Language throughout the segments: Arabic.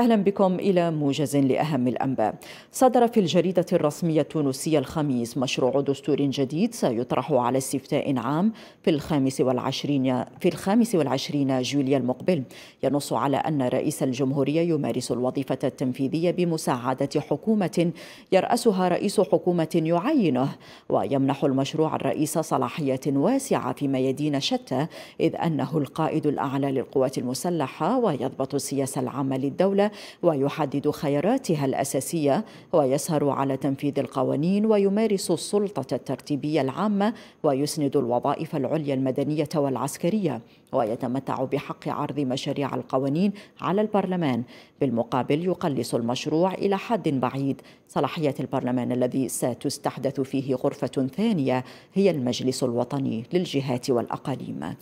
أهلا بكم إلى موجز لأهم الأنباء صدر في الجريدة الرسمية التونسية الخميس مشروع دستور جديد سيطرح على استفتاء عام في الخامس والعشرين في الخامس والعشرين جوليا المقبل ينص على أن رئيس الجمهورية يمارس الوظيفة التنفيذية بمساعدة حكومة يرأسها رئيس حكومة يعينه ويمنح المشروع الرئيس صلاحية واسعة في ميادين شتى إذ أنه القائد الأعلى للقوات المسلحة ويضبط السياسة العامة للدولة ويحدد خياراتها الأساسية ويسهر على تنفيذ القوانين ويمارس السلطة الترتيبية العامة ويسند الوظائف العليا المدنية والعسكرية ويتمتع بحق عرض مشاريع القوانين على البرلمان بالمقابل يقلص المشروع إلى حد بعيد صلاحية البرلمان الذي ستستحدث فيه غرفة ثانية هي المجلس الوطني للجهات والأقاليم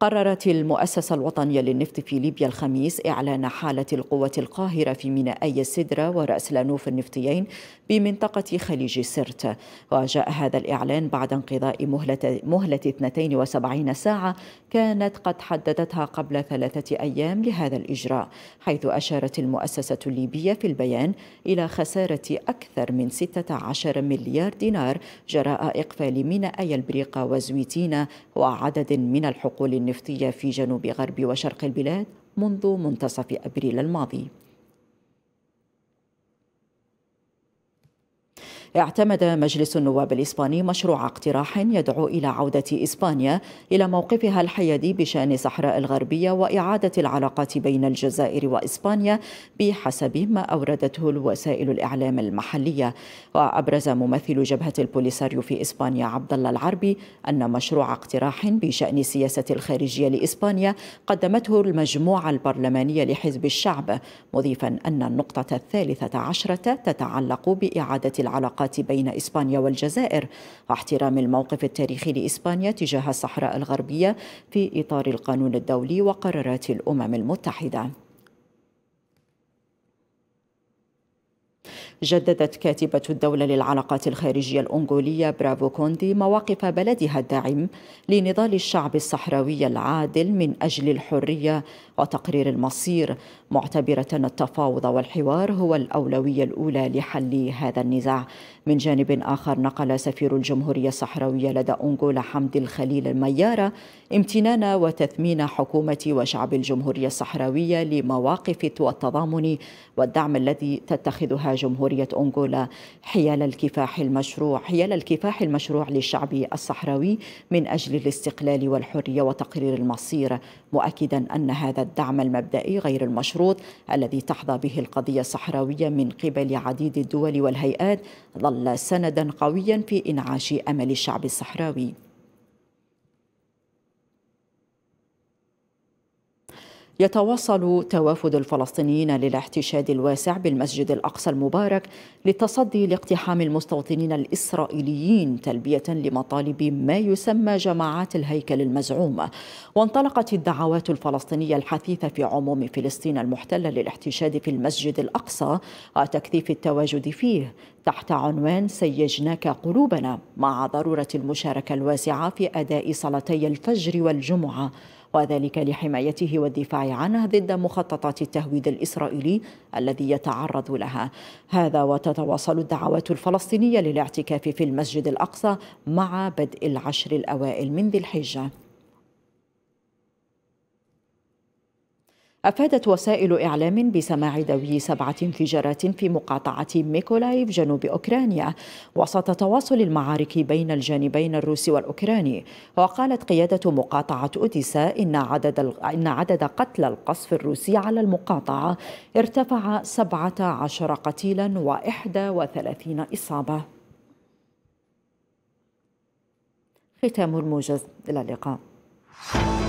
قررت المؤسسة الوطنية للنفط في ليبيا الخميس إعلان حالة القوة القاهرة في مينائي سدرة ورأس لانوف النفطيين بمنطقة خليج سرت وجاء هذا الإعلان بعد انقضاء مهلة, مهلة 72 ساعة كانت قد حددتها قبل ثلاثة أيام لهذا الإجراء حيث أشارت المؤسسة الليبية في البيان إلى خسارة أكثر من 16 مليار دينار جراء إقفال مينائي البريقة وزويتينا وعدد من الحقول النفطية في جنوب غرب وشرق البلاد منذ منتصف أبريل الماضي اعتمد مجلس النواب الإسباني مشروع اقتراح يدعو إلى عودة إسبانيا إلى موقفها الحيادي بشأن صحراء الغربية وإعادة العلاقات بين الجزائر وإسبانيا بحسب ما أوردته الوسائل الإعلام المحلية وأبرز ممثل جبهة البوليساريو في إسبانيا عبد الله العربي أن مشروع اقتراح بشأن سياسة الخارجية لإسبانيا قدمته المجموعة البرلمانية لحزب الشعب مضيفا أن النقطة الثالثة عشرة تتعلق بإعادة العلاقات العلاقات بين إسبانيا والجزائر واحترام الموقف التاريخي لإسبانيا تجاه الصحراء الغربية في إطار القانون الدولي وقرارات الأمم المتحدة جددت كاتبة الدولة للعلاقات الخارجية الأنغولية برافو كوندي مواقف بلدها الداعم لنضال الشعب الصحراوي العادل من أجل الحرية وتقرير المصير معتبرة أن التفاوض والحوار هو الأولوية الأولى لحل هذا النزاع من جانب آخر نقل سفير الجمهورية الصحراوية لدى أنغولا حمد الخليل الميارة امتنان وتثمين حكومة وشعب الجمهورية الصحراوية لمواقف والتضامن والدعم الذي تتخذها جمهورية جمهورية أنغولا حيال الكفاح المشروع حيال الكفاح المشروع للشعب الصحراوي من أجل الاستقلال والحرية وتقرير المصير مؤكدا أن هذا الدعم المبدئي غير المشروط الذي تحظى به القضية الصحراوية من قبل عديد الدول والهيئات ظل سندا قويا في إنعاش أمل الشعب الصحراوي يتواصل توافد الفلسطينيين للاحتشاد الواسع بالمسجد الأقصى المبارك للتصدي لاقتحام المستوطنين الإسرائيليين تلبية لمطالب ما يسمى جماعات الهيكل المزعومة وانطلقت الدعوات الفلسطينية الحثيثة في عموم فلسطين المحتلة للاحتشاد في المسجد الأقصى وتكثيف التواجد فيه تحت عنوان سيجناك قلوبنا مع ضرورة المشاركة الواسعة في أداء صلاتي الفجر والجمعة وذلك لحمايته والدفاع عنه ضد مخططات التهويد الإسرائيلي الذي يتعرض لها هذا وتتواصل الدعوات الفلسطينية للاعتكاف في المسجد الأقصى مع بدء العشر الأوائل من ذي الحجة أفادت وسائل إعلام بسماع دوي سبعة انفجارات في مقاطعة ميكولايف جنوب أوكرانيا وسط تواصل المعارك بين الجانبين الروسي والأوكراني وقالت قيادة مقاطعة أوديسا إن عدد, إن عدد قتلى القصف الروسي على المقاطعة ارتفع 17 قتيلا و31 إصابة ختام الموجز إلى اللقاء